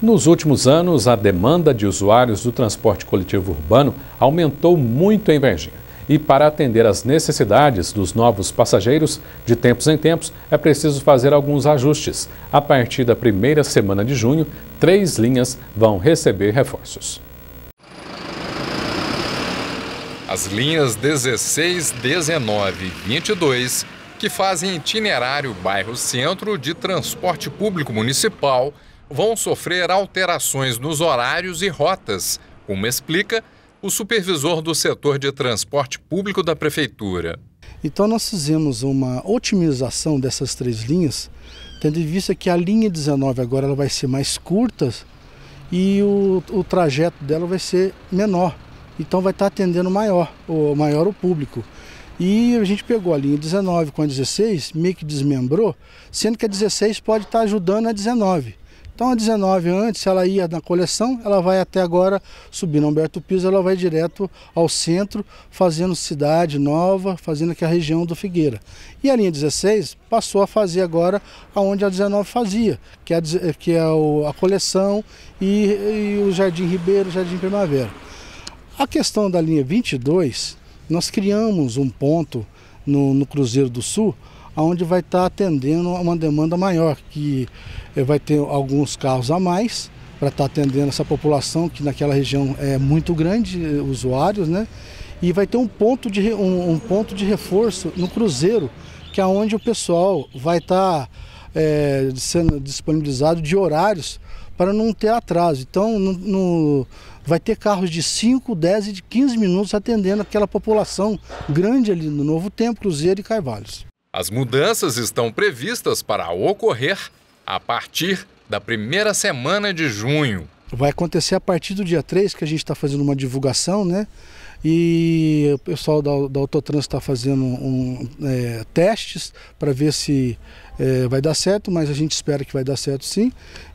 Nos últimos anos, a demanda de usuários do transporte coletivo urbano aumentou muito em Varginha. E para atender às necessidades dos novos passageiros, de tempos em tempos, é preciso fazer alguns ajustes. A partir da primeira semana de junho, três linhas vão receber reforços. As linhas 16, 19 e 22, que fazem itinerário bairro-centro de transporte público municipal, vão sofrer alterações nos horários e rotas, como explica o supervisor do setor de transporte público da Prefeitura. Então, nós fizemos uma otimização dessas três linhas, tendo em vista que a linha 19 agora ela vai ser mais curta e o, o trajeto dela vai ser menor. Então, vai estar atendendo maior, o, maior o público. E a gente pegou a linha 19 com a 16, meio que desmembrou, sendo que a 16 pode estar ajudando a 19. Então a 19 antes ela ia na coleção, ela vai até agora subindo Humberto Piso, ela vai direto ao centro, fazendo cidade nova, fazendo aqui a região do Figueira. E a linha 16 passou a fazer agora aonde a 19 fazia, que é, a, que é a coleção e, e o Jardim Ribeiro, Jardim Primavera. A questão da linha 22, nós criamos um ponto no, no Cruzeiro do Sul, onde vai estar tá atendendo uma demanda maior, que eh, vai ter alguns carros a mais para estar tá atendendo essa população que naquela região é muito grande, eh, usuários, né? E vai ter um ponto de, um, um ponto de reforço no Cruzeiro, que é onde o pessoal vai tá, estar eh, é, sendo disponibilizado de horários para não ter atraso. Então, no, no, vai ter carros de 5, 10 e de 15 minutos atendendo aquela população grande ali no Novo Tempo, Cruzeiro e Carvalhos. As mudanças estão previstas para ocorrer a partir da primeira semana de junho. Vai acontecer a partir do dia 3, que a gente está fazendo uma divulgação, né? E o pessoal da, da Autotrans está fazendo um, é, testes para ver se é, vai dar certo, mas a gente espera que vai dar certo sim.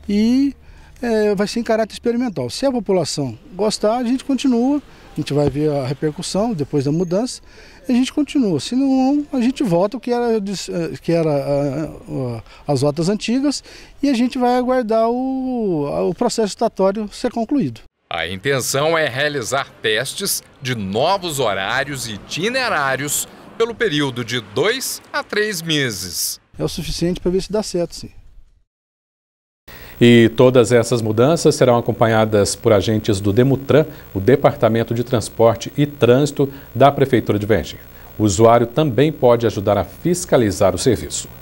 E é, vai ser em caráter experimental. Se a população gostar, a gente continua, a gente vai ver a repercussão depois da mudança, a gente continua. Se não, a gente volta o que era, que era as rotas antigas e a gente vai aguardar o, o processo estatório ser concluído. A intenção é realizar testes de novos horários e itinerários pelo período de dois a três meses. É o suficiente para ver se dá certo, sim. E todas essas mudanças serão acompanhadas por agentes do Demutran, o Departamento de Transporte e Trânsito da Prefeitura de Varginha. O usuário também pode ajudar a fiscalizar o serviço.